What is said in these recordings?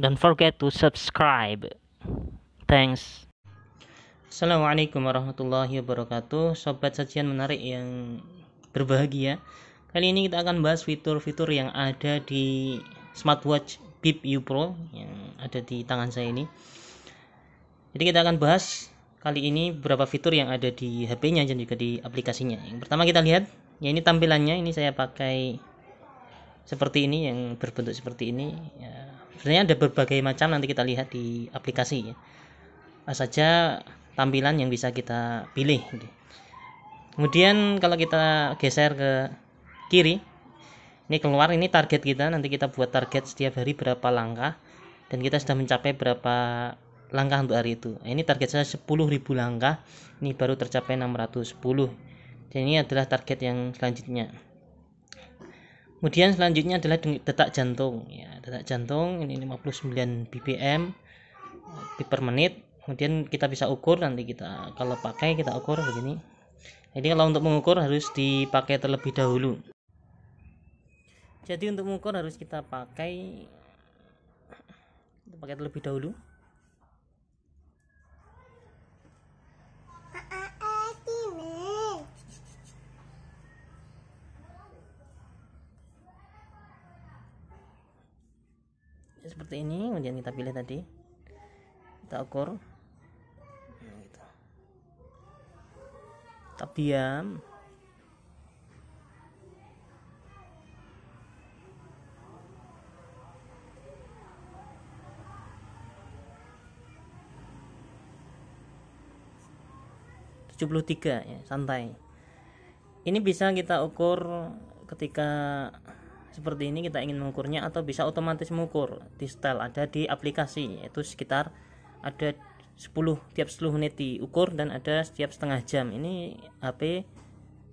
Don't forget to subscribe. Thanks. Assalamualaikum warahmatullahi wabarakatuh. Sobat sajian menarik yang berbahagia. Kali ini kita akan bahas fitur-fitur yang ada di smartwatch Bip U Pro yang ada di tangan saya ini. Jadi kita akan bahas kali ini beberapa fitur yang ada di HP-nya dan juga di aplikasinya. Yang pertama kita lihat, ya ini tampilannya. Ini saya pakai seperti ini yang berbentuk seperti ini ya, sebenarnya ada berbagai macam nanti kita lihat di aplikasi ya. Nah, saja tampilan yang bisa kita pilih gitu. kemudian kalau kita geser ke kiri ini keluar ini target kita nanti kita buat target setiap hari berapa langkah dan kita sudah mencapai berapa langkah untuk hari itu nah, ini target saya 10.000 langkah ini baru tercapai 610 Jadi ini adalah target yang selanjutnya kemudian selanjutnya adalah detak jantung ya detak jantung ini 59 BPM eh, per menit kemudian kita bisa ukur nanti kita kalau pakai kita ukur begini jadi kalau untuk mengukur harus dipakai terlebih dahulu jadi untuk mengukur harus kita pakai kita pakai terlebih dahulu kita pilih tadi kita ukur ya, gitu. kita diam tiga ya santai ini bisa kita ukur ketika seperti ini kita ingin mengukurnya atau bisa otomatis mengukur di style ada di aplikasi yaitu sekitar ada 10 tiap 10 menit diukur dan ada setiap setengah jam ini HP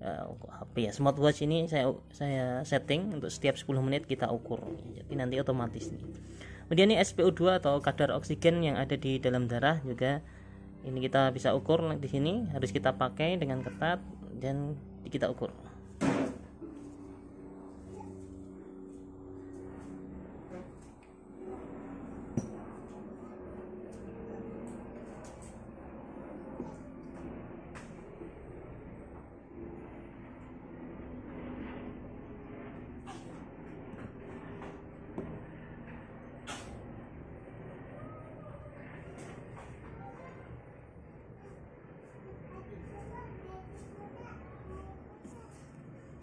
uh, eh, HP ya smartwatch ini saya saya setting untuk setiap 10 menit kita ukur jadi nanti otomatis nih kemudian ini SPO2 atau kadar oksigen yang ada di dalam darah juga ini kita bisa ukur di sini harus kita pakai dengan ketat dan kita ukur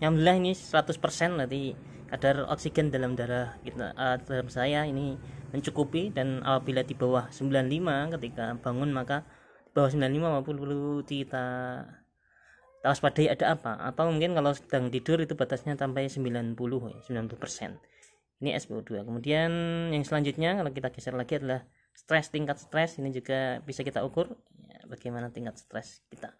Yang alhamdulillah ini 100% berarti kadar oksigen dalam darah kita uh, dalam saya ini mencukupi dan apabila di bawah 95 ketika bangun maka di bawah 95 maupun perlu kita tahu waspadai ada apa atau mungkin kalau sedang tidur itu batasnya sampai 90 90 ya, persen ini SPO2 kemudian yang selanjutnya kalau kita geser lagi adalah stres tingkat stres ini juga bisa kita ukur ya, bagaimana tingkat stres kita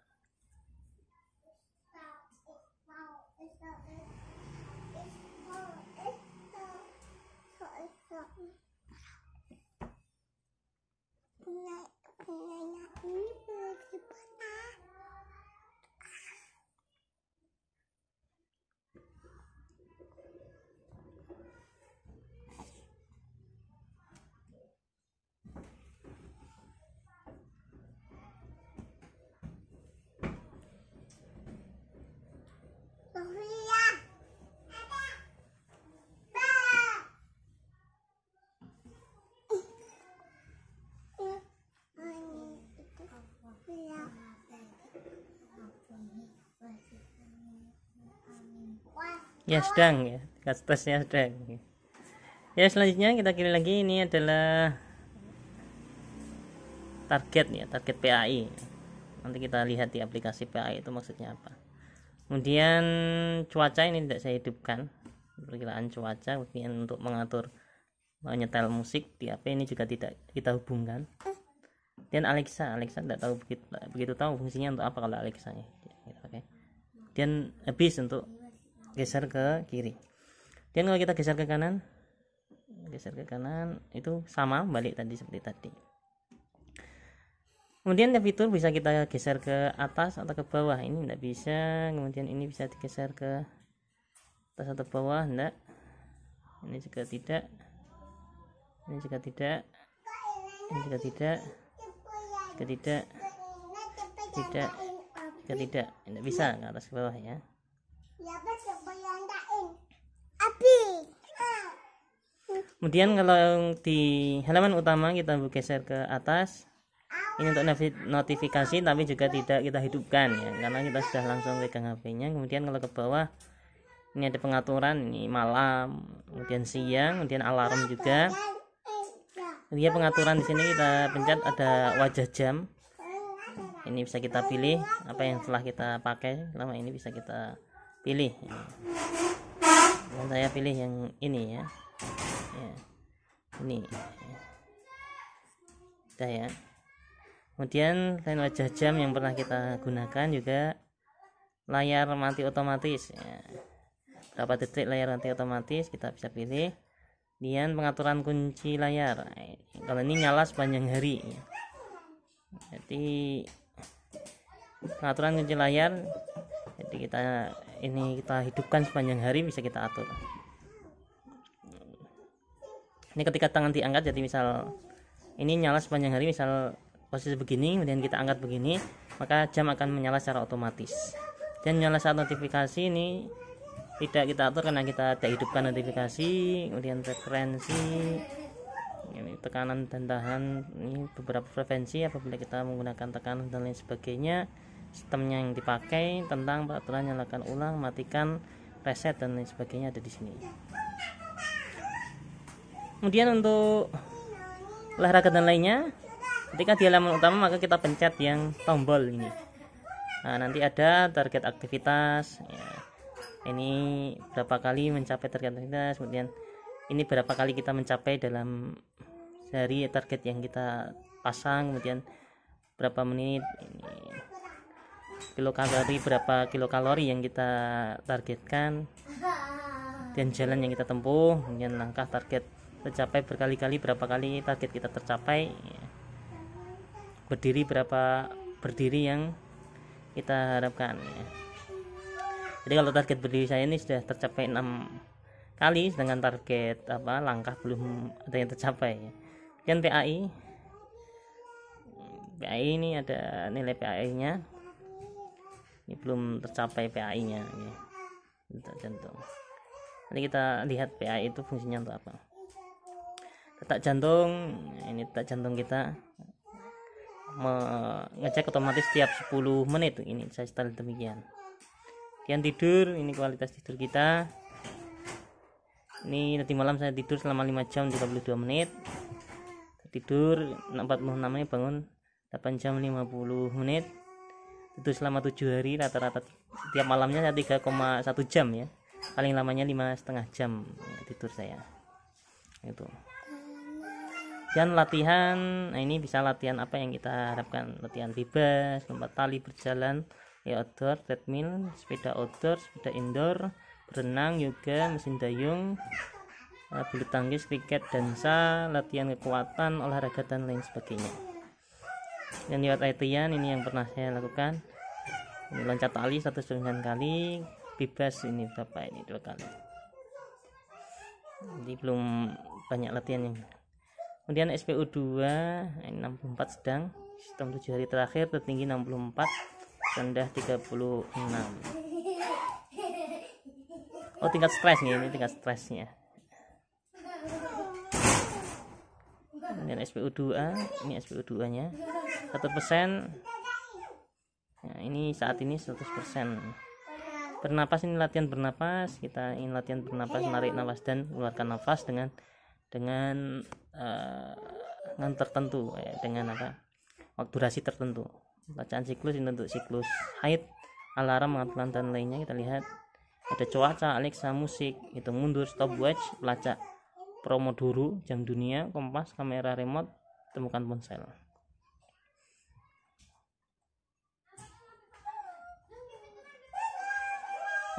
ya sedang ya tingkat stresnya sedang ya. ya selanjutnya kita kiri lagi ini adalah target ya target PAI nanti kita lihat di aplikasi PAI itu maksudnya apa kemudian cuaca ini tidak saya hidupkan perkiraan cuaca kemudian untuk mengatur menyetel musik di HP ini juga tidak kita hubungkan dan Alexa Alexa tidak tahu begitu begitu tahu fungsinya untuk apa kalau Alexa nya dan habis untuk geser ke kiri dan kalau kita geser ke kanan geser ke kanan itu sama balik tadi seperti tadi kemudian fitur bisa kita geser ke atas atau ke bawah ini tidak bisa kemudian ini bisa digeser ke atas atau bawah tidak ini juga tidak ini juga tidak ini juga tidak jika tidak tidak tidak tidak bisa ke atas ke bawah ya Ya, kemudian kalau di halaman utama kita bergeser ke atas. Ini untuk notifikasi tapi juga tidak kita hidupkan ya karena kita sudah langsung pegang HP-nya. Kemudian kalau ke bawah ini ada pengaturan ini malam, kemudian siang, kemudian alarm juga. Dia pengaturan di sini kita pencet ada wajah jam. Ini bisa kita pilih apa yang telah kita pakai lama ini bisa kita pilih dan saya pilih yang ini ya, ya. ini kita ya kemudian lain wajah jam yang pernah kita gunakan juga layar mati otomatis ya. berapa detik layar mati otomatis kita bisa pilih kemudian pengaturan kunci layar kalau ini nyala sepanjang hari ya. jadi pengaturan kunci layar jadi kita ini kita hidupkan sepanjang hari bisa kita atur ini ketika tangan diangkat jadi misal ini nyala sepanjang hari misal posisi begini kemudian kita angkat begini maka jam akan menyala secara otomatis dan nyala saat notifikasi ini tidak kita atur karena kita tidak hidupkan notifikasi kemudian referensi ini tekanan dan tahan ini beberapa frekuensi apabila kita menggunakan tekanan dan lain sebagainya sistemnya yang dipakai tentang peraturan nyalakan ulang matikan reset dan lain sebagainya ada di sini kemudian untuk olahraga dan lainnya ketika di halaman utama maka kita pencet yang tombol ini nah, nanti ada target aktivitas ya, ini berapa kali mencapai target aktivitas kemudian ini berapa kali kita mencapai dalam sehari target yang kita pasang kemudian berapa menit ini kilokalori berapa kilokalori yang kita targetkan dan jalan yang kita tempuh dengan langkah target tercapai berkali-kali berapa kali target kita tercapai berdiri berapa berdiri yang kita harapkan ya. jadi kalau target berdiri saya ini sudah tercapai 6 kali dengan target apa langkah belum ada yang tercapai ya. dan PAI PAI ini ada nilai PAI nya ini belum tercapai PAI nya ya. detak jantung nanti kita lihat PAI itu fungsinya untuk apa detak jantung ini detak jantung kita mengecek otomatis setiap 10 menit ini saya setel demikian kian tidur ini kualitas tidur kita ini tadi malam saya tidur selama 5 jam 32 menit tidur 46 menit bangun 8 jam 50 menit tidur selama tujuh hari rata-rata tiap malamnya 3,1 jam ya paling lamanya lima setengah jam tidur saya itu dan latihan nah ini bisa latihan apa yang kita harapkan latihan bebas lompat tali berjalan ya outdoor treadmill sepeda outdoor sepeda indoor berenang yoga mesin dayung eh, bulu tangkis kriket dansa latihan kekuatan olahraga dan lain sebagainya yang lewat latihan ini yang pernah saya lakukan ini loncat tali 109 kali bebas ini berapa ini dua kali jadi belum banyak latihan yang kemudian SPU2 64 sedang sistem 7 hari terakhir tertinggi 64 rendah 36 oh tingkat stres nih ini tingkat stresnya dan SPU 2 ini spo 2 nya 1% nah, ini saat ini 100% bernapas ini latihan bernapas kita ingin latihan bernapas narik nafas dan keluarkan nafas dengan dengan uh, tertentu ya, dengan apa waktu durasi tertentu bacaan siklus ini untuk siklus haid alarm mengatakan dan lainnya kita lihat ada cuaca Alexa musik itu mundur stopwatch pelacak promo dulu jam dunia, kompas, kamera remote, temukan ponsel.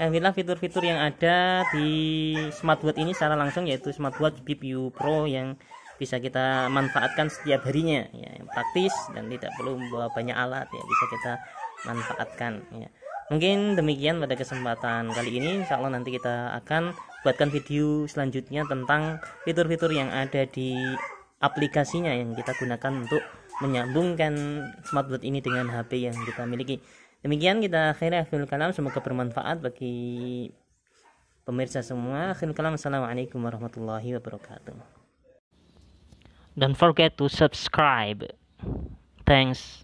Inilah fitur-fitur yang ada di smartwatch ini secara langsung yaitu smartwatch BPU Pro yang bisa kita manfaatkan setiap harinya ya yang praktis dan tidak perlu membawa banyak alat ya bisa kita manfaatkan ya. Mungkin demikian pada kesempatan kali ini. Insya Allah nanti kita akan buatkan video selanjutnya tentang fitur-fitur yang ada di aplikasinya yang kita gunakan untuk menyambungkan smartboard ini dengan HP yang kita miliki. Demikian kita akhirnya akhirul kalam. Semoga bermanfaat bagi pemirsa semua. Akhirul kalam. Assalamualaikum warahmatullahi wabarakatuh. Don't forget to subscribe. Thanks.